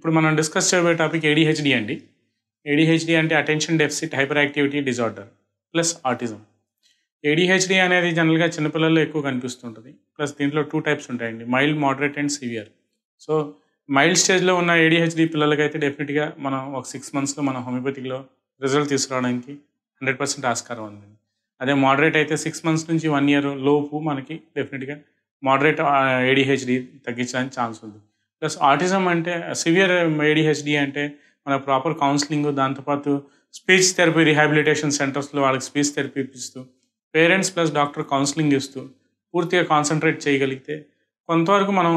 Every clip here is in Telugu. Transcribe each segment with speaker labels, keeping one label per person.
Speaker 1: ఇప్పుడు మనం డిస్కస్ చేయబోయే టాపిక్ ఏడిహెచ్డి అండి ఏడిహెచ్డి అంటే attention deficit hyperactivity disorder plus autism ADHD అనేది జనరల్గా చిన్నపిల్లల్లో ఎక్కువ కనిపిస్తుంటుంది ప్లస్ దీంట్లో టూ టైప్స్ ఉంటాయండి mild moderate and severe so mild స్టేజ్లో ఉన్న ఏడిహెచ్డి పిల్లలకైతే డెఫినెట్గా మనం ఒక సిక్స్ మంత్స్లో మనం హోమియోపతిలో రిజల్ట్ తీసుకురావడానికి హండ్రెడ్ పర్సెంట్ ఆస్కారం ఉంది అదే మోడరేట్ అయితే సిక్స్ మంత్స్ నుంచి వన్ ఇయర్ లోపు మనకి డెఫినెట్గా మోడరేట్ ఏడిహెచ్డి తగ్గించడానికి ఛాన్స్ ఉంది ప్లస్ ఆటిజం అంటే సివియర్ ఏడిహెచ్డి అంటే మన ప్రాపర్ కౌన్సిలింగ్ దాంతోపాటు స్పీచ్ థెరపీ రిహాబిలిటేషన్ సెంటర్స్లో వాళ్ళకి స్పీచ్ థెరపీ ఇప్పిస్తూ పేరెంట్స్ ప్లస్ డాక్టర్ కౌన్సిలింగ్ ఇస్తూ పూర్తిగా కాన్సన్ట్రేట్ చేయగలిగితే కొంతవరకు మనం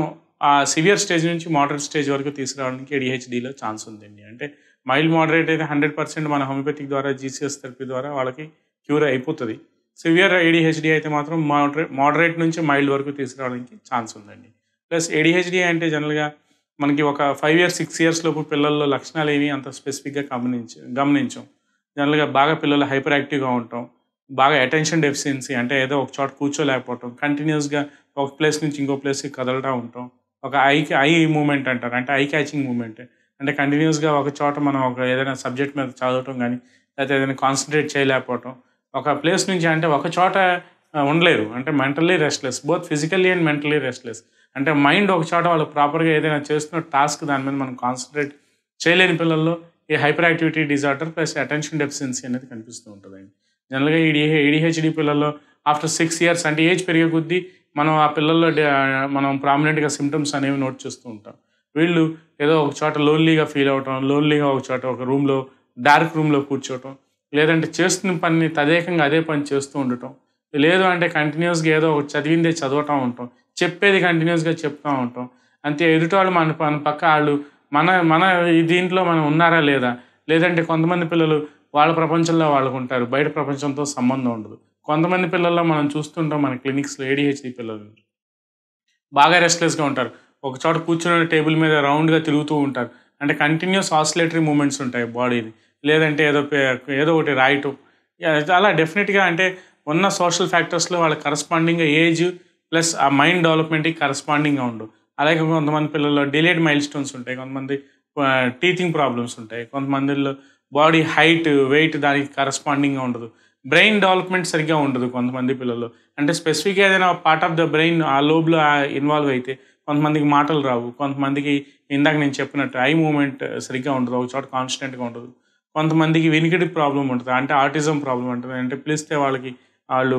Speaker 1: ఆ సివియర్ స్టేజ్ నుంచి మోడరేట్ స్టేజ్ వరకు తీసుకురావడానికి ఏడిహెచ్డిలో ఛాన్స్ ఉందండి అంటే మైల్డ్ మోడరేట్ అయితే హండ్రెడ్ పర్సెంట్ మన హోమియోపతిక్ ద్వారా జీసీఎస్ థెరపీ ద్వారా వాళ్ళకి క్యూర్ అయిపోతుంది సివియర్ ఐడిహెచ్డి అయితే మాత్రం మోడరేట్ మోడరేట్ నుంచి మైల్డ్ వరకు తీసుకురావడానికి ఛాన్స్ ఉందండి ప్లస్ ఏడిహెచ్డి అంటే జనరల్గా మనకి ఒక ఫైవ్ ఇయర్స్ సిక్స్ ఇయర్స్ లోపు పిల్లల్లో లక్షణాలు ఏమి అంత స్పెసిఫిక్గా గమనించి గమనించాం జనరల్గా బాగా పిల్లలు హైపర్ యాక్టివ్గా ఉంటాం బాగా అటెన్షన్ డెఫిషియన్సీ అంటే ఏదో ఒక చోట కూర్చోలేకపోవటం కంటిన్యూస్గా ఒక ప్లేస్ నుంచి ఇంకో ప్లేస్కి కదలటా ఉంటాం ఒక ఐ ఐ మూమెంట్ అంటారు అంటే ఐ క్యాచింగ్ మూమెంట్ అంటే కంటిన్యూస్గా ఒక చోట మనం ఒక ఏదైనా సబ్జెక్ట్ మీద చదవటం కానీ లేకపోతే ఏదైనా కాన్సన్ట్రేట్ చేయలేకపోవటం ఒక ప్లేస్ నుంచి అంటే ఒక చోట ఉండలేరు అంటే mentally restless both physically and mentally restless అంటే మైండ్ ఒక చోట వాళ్ళు ప్రాపర్గా ఏదైనా చేస్తున్న టాస్క్ దాని మీద మనం కాన్సన్ట్రేట్ చేయలేని పిల్లల్లో ఈ hyperactivity disorder plus attention deficiency అనేది కనిపిస్తూ ఉంటుందండి జనరల్గా ఈ ఏడిహెచ్డి పిల్లల్లో ఆఫ్టర్ సిక్స్ ఇయర్స్ అంటే ఏజ్ పెరిగే కొద్దీ మనం ఆ పిల్లల్లో మనం ప్రామినెంట్గా సిమ్టమ్స్ అనేవి నోట్ చేస్తూ ఉంటాం వీళ్ళు ఏదో ఒక చోట లోన్లీగా ఫీల్ అవటం లోన్లీగా ఒక చోట ఒక రూమ్లో డార్క్ రూమ్లో కూర్చోవటం లేదంటే చేస్తున్న పని తదేకంగా అదే పని చేస్తూ ఉండటం లేదు అంటే కంటిన్యూస్గా ఏదో ఒక చదివిందే చదవటం ఉంటాం చెప్పేది కంటిన్యూస్గా చెప్తూ ఉంటాం అంతే ఎదుటోళ్ళు మన మన పక్క వాళ్ళు మన మన దీంట్లో మనం ఉన్నారా లేదా లేదంటే కొంతమంది పిల్లలు వాళ్ళ ప్రపంచంలో వాళ్ళకు ఉంటారు బయట ప్రపంచంతో సంబంధం ఉండదు కొంతమంది పిల్లల్లో మనం చూస్తుంటాం మన క్లినిక్స్లో ఏడిహెచ్డి పిల్లలు బాగా రెస్ట్లెస్గా ఉంటారు ఒక చోట కూర్చుని టేబుల్ మీద రౌండ్గా తిరుగుతూ ఉంటారు అంటే కంటిన్యూస్ ఆసిలేటరీ మూమెంట్స్ ఉంటాయి బాడీది లేదంటే ఏదో ఏదో ఒకటి రాయటం అలా డెఫినెట్గా అంటే ఉన్న సోషల్ ఫ్యాక్టర్స్లో వాళ్ళ కరస్పాండింగ్గా ఏజ్ ప్లస్ ఆ మైండ్ డెవలప్మెంట్కి కరస్పాండింగ్గా ఉండు అలాగే కొంతమంది పిల్లల్లో డిలేడ్ మైల్ స్టోన్స్ ఉంటాయి కొంతమంది టీచింగ్ ప్రాబ్లమ్స్ ఉంటాయి కొంతమందిలో బాడీ హైట్ వెయిట్ దానికి కరస్పాండింగ్గా ఉండదు బ్రెయిన్ డెవలప్మెంట్ సరిగ్గా ఉండదు కొంతమంది పిల్లలు అంటే స్పెసిఫిక్గా ఏదైనా పార్ట్ ఆఫ్ ద బ్రెయిన్ ఆ లోబ్లో ఇన్వాల్వ్ అయితే కొంతమందికి మాటలు రావు కొంతమందికి ఇందాక నేను చెప్పినట్టు ఐ మూమెంట్ సరిగ్గా ఉండదు ఒక చోట కాన్స్టెంట్గా ఉండదు కొంతమందికి వినికిడి ప్రాబ్లం ఉంటుంది అంటే ఆర్టిజం ప్రాబ్లం ఉంటుంది అంటే పిలిస్తే వాళ్ళకి వాళ్ళు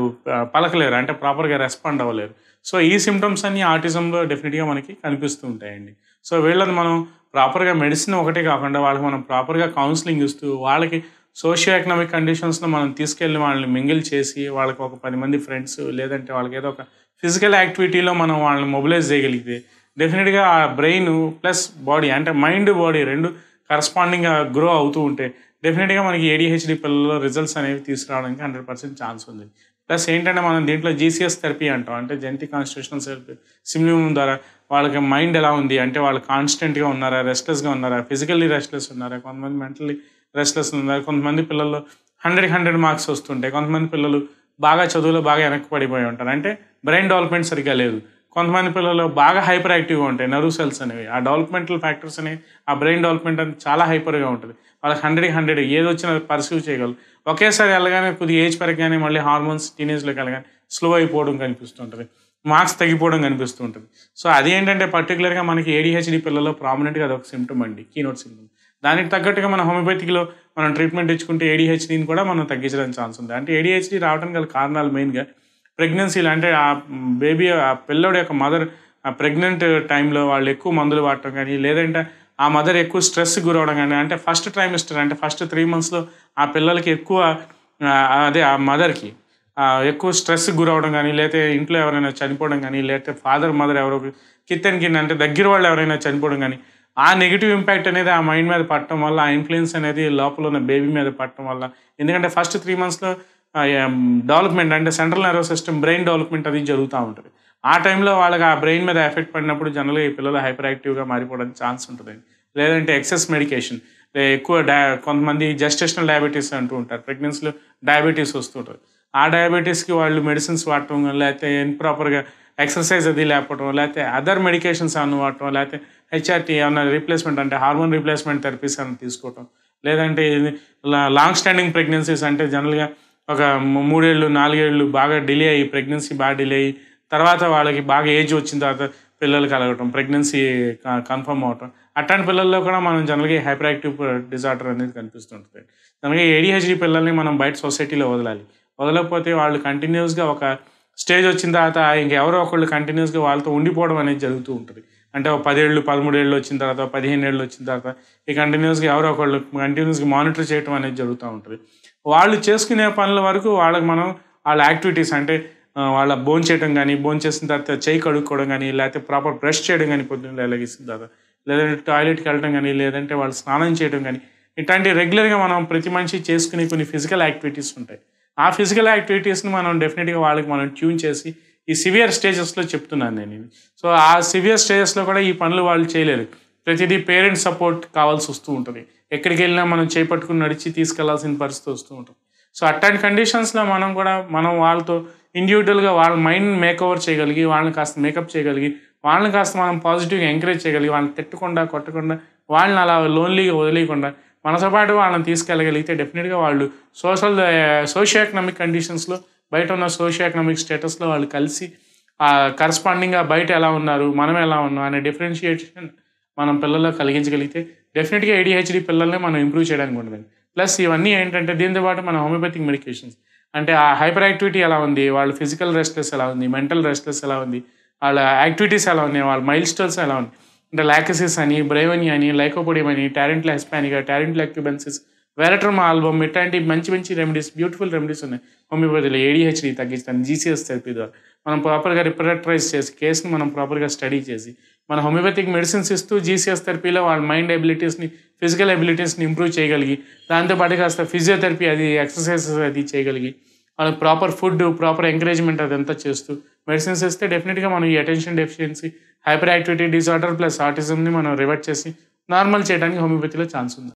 Speaker 1: పలకలేరు అంటే ప్రాపర్గా రెస్పాండ్ అవ్వలేరు సో ఈ సిమ్టమ్స్ అన్ని ఆర్టిజంలో డెఫినెట్గా మనకి కనిపిస్తూ ఉంటాయండి సో వీళ్ళని మనం ప్రాపర్గా మెడిసిన్ ఒకటే కాకుండా వాళ్ళకి మనం ప్రాపర్గా కౌన్సిలింగ్ ఇస్తూ వాళ్ళకి సోషియో ఎకనామిక్ కండిషన్స్ను మనం తీసుకెళ్ళి వాళ్ళని మింగిల్ చేసి వాళ్ళకి ఒక పది మంది ఫ్రెండ్స్ లేదంటే వాళ్ళకి ఏదో ఒక ఫిజికల్ యాక్టివిటీలో మనం వాళ్ళని మొబిలైజ్ చేయగలిగితే డెఫినెట్గా ఆ బ్రెయిన్ ప్లస్ బాడీ అంటే మైండ్ బాడీ రెండు కరస్పాండింగ్గా గ్రో అవుతూ ఉంటే డెఫినెట్గా మనకి ఏడిహెచ్డి పిల్లల్లో రిజల్ట్స్ అనేవి తీసుకురావడానికి హండ్రెడ్ పర్సెంట్ ఛాన్స్ ఉంది ప్లస్ ఏంటంటే మనం దీంట్లో జీసీఎస్ థెరపీ అంటాం అంటే జంతి కాన్స్టిట్యూషనల్ థెరపీ సిమ్యూమ్ ద్వారా వాళ్ళకి మైండ్ ఎలా ఉంది అంటే వాళ్ళు కాన్స్టెంట్గా ఉన్నారా రెస్ట్లెస్గా ఉన్నారా ఫిజికల్లీ రెస్ట్లెస్ ఉన్నారా కొంతమంది మెంటలీ రెస్ట్లెస్ ఉన్నారు కొంతమంది పిల్లలు హండ్రెడ్ హండ్రెడ్ మార్క్స్ వస్తుంటాయి కొంతమంది పిల్లలు బాగా చదువులో బాగా వెనక్కి పడిపోయి ఉంటారు అంటే బ్రెయిన్ డెవలప్మెంట్ సరిగ్గా లేదు కొంతమంది పిల్లలు బాగా హైపర్ యాక్టివ్గా ఉంటాయి నర్వ్ సెల్స్ అనేవి ఆ డెవలప్మెంటల్ ఫ్యాక్టర్స్ అనేవి ఆ బ్రెయిన్ డెవలప్మెంట్ అనేది చాలా హైపర్గా ఉంటుంది వాళ్ళకి హండ్రెడ్ హండ్రెడ్ ఏది వచ్చినా పర్సీవ్ చేయగలరు ఒకేసారి వెళ్ళగానే కొద్ది ఏజ్ పెరగానే మళ్ళీ హార్మోన్స్ టీనేజ్లోకి వెళ్ళగానే స్లో అయిపోవడం కనిపిస్తుంటుంది మార్క్స్ తగ్గిపోవడం కనిపిస్తుంటుంది సో అదేంటంటే పర్టికులర్గా మనకి ఏడిహెచ్డి పిల్లల్లో ప్రామినెంట్గా ఒక సిమ్టమ్ అండి కీనోట్ సిమ్టమ్ దానికి తగ్గట్టుగా మన హోమియోపతిలో మనం ట్రీట్మెంట్ ఇచ్చుకుంటే ఏడిహెచ్డిని కూడా మనం తగ్గించడానికి ఛాన్స్ ఉంది అంటే ఏడిహెచ్డి రావడానికి గల కారణాలు మెయిన్గా ప్రెగ్నెన్సీలు అంటే ఆ బేబీ ఆ పిల్లడి యొక్క మదర్ ప్రెగ్నెంట్ టైంలో వాళ్ళు ఎక్కువ మందులు వాడటం కానీ లేదంటే ఆ మదర్ ఎక్కువ స్ట్రెస్ గురవడం కానీ అంటే ఫస్ట్ ట్రైమిస్టర్ అంటే ఫస్ట్ త్రీ మంత్స్లో ఆ పిల్లలకి ఎక్కువ అదే ఆ మదర్కి ఎక్కువ స్ట్రెస్ గురవడం కానీ లేకపోతే ఇంట్లో ఎవరైనా చనిపోవడం కానీ లేకపోతే ఫాదర్ మదర్ ఎవరో కిత్తెన్ కింద అంటే దగ్గర వాళ్ళు ఎవరైనా చనిపోవడం కానీ ఆ నెగిటివ్ ఇంపాక్ట్ అనేది ఆ మైండ్ మీద పట్టడం వల్ల ఆ ఇన్ఫ్లుయెన్స్ అనేది లోపల ఉన్న బేబీ మీద పట్టడం వల్ల ఎందుకంటే ఫస్ట్ త్రీ మంత్స్లో డెవలప్మెంట్ అంటే central nervous system brain development అది జరుగుతూ ఉంటుంది ఆ టైంలో వాళ్ళకి ఆ బ్రెయిన్ మీద ఎఫెక్ట్ పడినప్పుడు జనరల్ ఈ పిల్లలు హైపర్ యాక్టివ్గా మారిపోవడానికి ఛాన్స్ ఉంటుంది లేదంటే ఎక్సెస్ మెడికేషన్ ఎక్కువ డయా కొంతమంది జస్టేషనల్ డయాబెటీస్ అంటూ ఉంటారు ప్రెగ్నెన్సీలో డయాబెటీస్ వస్తుంటారు ఆ డయాబెటీస్కి వాళ్ళు మెడిసిన్స్ వాడటం లేకపోతే ఇన్ప్రాపర్గా ఎక్సర్సైజ్ అది లేకపోవడం లేకపోతే అదర్ మెడికేషన్స్ అన్న వాడటం లేకపోతే హెచ్ఆర్టీ ఏమన్నా రీప్లేస్మెంట్ అంటే హార్మోన్ రీప్లేస్మెంట్ థెరపీస్ అని తీసుకోవటం లేదంటే లాంగ్ స్టాండింగ్ ప్రెగ్నెన్సీస్ అంటే జనరల్గా ఒక మూడేళ్ళు నాలుగేళ్ళు బాగా డిలే అయ్యి ప్రెగ్నెన్సీ బాగా డిలే అయ్యి తర్వాత వాళ్ళకి బాగా ఏజ్ వచ్చిన తర్వాత పిల్లలు కలగటం ప్రెగ్నెన్సీ కన్ఫర్మ్ అవటం అట్లాంటి పిల్లల్లో కూడా మనం జనరల్గా హైపర్ యాక్టివ్ డిజార్డర్ అనేది కనిపిస్తుంటుంది జనరల్గా ఏడిహెచ్డి పిల్లల్ని మనం బయట సొసైటీలో వదలాలి వదలకపోతే వాళ్ళు కంటిన్యూస్గా ఒక స్టేజ్ వచ్చిన తర్వాత ఇంకెవరో ఒకళ్ళు కంటిన్యూస్గా వాళ్ళతో ఉండిపోవడం అనేది జరుగుతూ ఉంటుంది అంటే పదేళ్ళు పదమూడేళ్ళు వచ్చిన తర్వాత పదిహేను ఏళ్ళు వచ్చిన తర్వాత ఈ కంటిన్యూస్గా ఎవరో ఒకళ్ళు కంటిన్యూస్గా మానిటర్ చేయటం అనేది జరుగుతూ ఉంటుంది వాళ్ళు చేసుకునే పనుల వరకు వాళ్ళకి మనం వాళ్ళ యాక్టివిటీస్ అంటే వాళ్ళ బోన్ చేయడం కానీ బోన్ చేసిన తర్వాత చేయి కడుక్కోవడం కానీ లేకపోతే ప్రాపర్ బ్రష్ చేయడం కానీ పొద్దున్న ఎలాగిస్తుంది తర్వాత లేదంటే టాయిలెట్కి వెళ్ళడం కానీ లేదంటే వాళ్ళు స్నానం చేయడం కానీ ఇట్లాంటి రెగ్యులర్గా మనం ప్రతి మనిషి చేసుకునే కొన్ని ఫిజికల్ యాక్టివిటీస్ ఉంటాయి ఆ ఫిజికల్ యాక్టివిటీస్ని మనం డెఫినెట్గా వాళ్ళకి మనం ట్యూన్ చేసి ఈ సివియర్ స్టేజెస్లో చెప్తున్నాను నేను ఇది సో ఆ సివియర్ స్టేజెస్లో కూడా ఈ పనులు వాళ్ళు చేయలేరు ప్రతిదీ పేరెంట్స్ సపోర్ట్ కావాల్సి వస్తూ ఉంటుంది ఎక్కడికి వెళ్ళినా మనం చేపట్టుకుని నడిచి తీసుకెళ్లాల్సిన పరిస్థితి వస్తూ ఉంటుంది సో అట్లాంటి కండిషన్స్లో మనం కూడా మనం వాళ్ళతో ఇండివిజువల్గా వాళ్ళ మైండ్ మేకవర్ చేయగలిగి వాళ్ళని కాస్త మేకప్ చేయగలిగి వాళ్ళని కాస్త మనం పాజిటివ్గా ఎంకరేజ్ చేయగలిగి వాళ్ళని తిట్టకుండా కొట్టకుండా వాళ్ళని అలా లోన్లీగా వదిలేయకుండా మనతో పాటు వాళ్ళని తీసుకెళ్ళగలిగితే డెఫినెట్గా వాళ్ళు సోషల్ సోషియో ఎకనామిక్ కండిషన్స్లో బయట ఉన్న సోషియో ఎకనామిక్ స్టేటస్లో వాళ్ళు కలిసి కరస్పాండింగ్గా బయట ఎలా ఉన్నారు మనం ఎలా ఉన్నాం అనే డిఫరెన్షియేషన్ మనం పిల్లల్లో కలిగించగలిగితే డెఫినెట్గా ఏడిహెచ్డి పిల్లల్ని మనం ఇంప్రూవ్ చేయడానికి ఉంటుంది ప్లస్ ఇవన్నీ ఏంటంటే దీంతో పాటు మన హోమియోపతిక్ మెడికేషన్స్ అంటే ఆ హైపర్ యాక్టివిటీ ఎలా ఉంది వాళ్ళ ఫిజికల్ రెస్ట్లెస్ ఎలా ఉంది మెంటల్ రెస్ట్లెస్ ఎలా ఉంది వాళ్ళ యాక్టివిటీస్ ఎలా ఉన్నాయి వాళ్ళ మైల్ స్టోన్స్ ఎలా ఉంది అంటే లాకసిస్ అని బ్రేవని అని లైకోపోడియం అని టారెంట్ల హెస్పానిగా టారెంట్ల క్యూబెన్సిస్ వెరట్రమ్ ఆల్బమ్ ఇట్లాంటి మంచి మంచి రెమెడీస్ బ్యూటిఫుల్ రెమెడీస్ ఉన్నాయి హోమియోపతిలో ఏడీహెచ్డి తగ్గించడానికి జీసీఎస్ థెరపీ ద్వారా మనం ప్రాపర్గా రిపరటరైజ్ చేసి కేసును మనం ప్రాపర్గా స్టడీ చేసి మన హోమియోపతిక్ మెడిసిన్స్ ఇస్తూ జీసీఎస్ థెరపీలో వాళ్ళ మైండ్ ఎబిలిటీస్ని ఫిజికల్ ఎబిలిటీస్ని ఇంప్రూవ్ చేయగలిగి దాంతోపాటు కాస్త ఫిజియోథెరపీ అది ఎక్సర్సైజెస్ అది చేయగలిగి వాళ్ళకి ప్రాపర్ ఫుడ్ ప్రాపర్ ఎంకరేజ్మెంట్ అదంతా చేస్తూ మెడిసిన్స్ ఇస్తే డెఫినెట్గా మనం ఈ attention deficiency hyperactivity disorder plus ఆర్టిజంని మనం రివర్ట్ చేసి నార్మల్ చేయడానికి హోమియోపతిలో ఛాన్స్ ఉంది